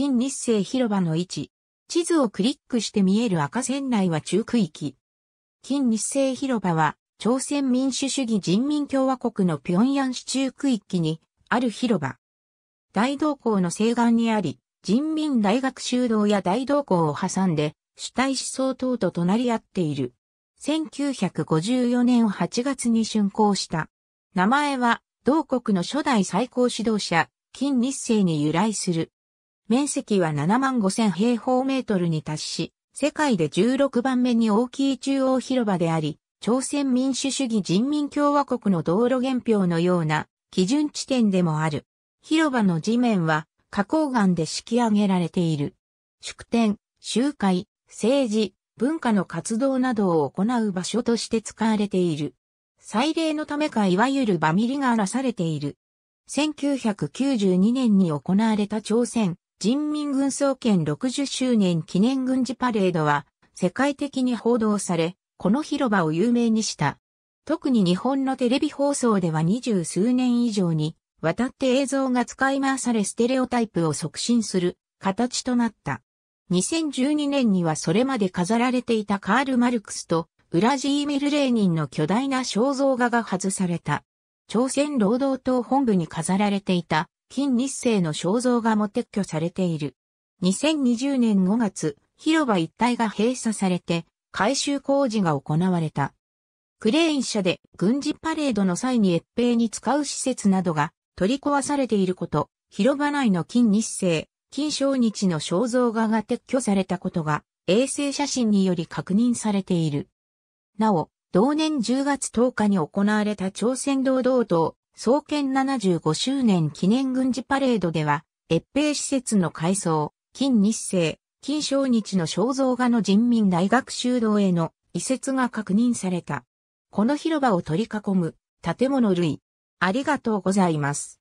近日成広場の位置。地図をクリックして見える赤線内は中区域。近日成広場は、朝鮮民主主義人民共和国の平壌市中区域にある広場。大道校の西岸にあり、人民大学修道や大道校を挟んで、主体思想等と隣り合っている。1954年8月に竣工した。名前は、同国の初代最高指導者、金日成に由来する。面積は7万5千平方メートルに達し、世界で16番目に大きい中央広場であり、朝鮮民主主義人民共和国の道路原表のような基準地点でもある。広場の地面は花崗岩で敷き上げられている。祝典、集会、政治、文化の活動などを行う場所として使われている。祭礼のためかいわゆるバミリが荒らされている。1992年に行われた朝鮮人民軍創建60周年記念軍事パレードは世界的に報道され、この広場を有名にした。特に日本のテレビ放送では二十数年以上に渡って映像が使い回されステレオタイプを促進する形となった。2012年にはそれまで飾られていたカール・マルクスとウラジーミル・レーニンの巨大な肖像画が外された。朝鮮労働党本部に飾られていた金日成の肖像画も撤去されている。2020年5月、広場一帯が閉鎖されて、改修工事が行われた。クレーン車で軍事パレードの際に越平に使う施設などが取り壊されていること、広場内の金日成、金正日の肖像画が撤去されたことが衛星写真により確認されている。なお、同年10月10日に行われた朝鮮労働党創建75周年記念軍事パレードでは、越平施設の改装、近日清、近小日の肖像画の人民大学修道への移設が確認された。この広場を取り囲む建物類。ありがとうございます。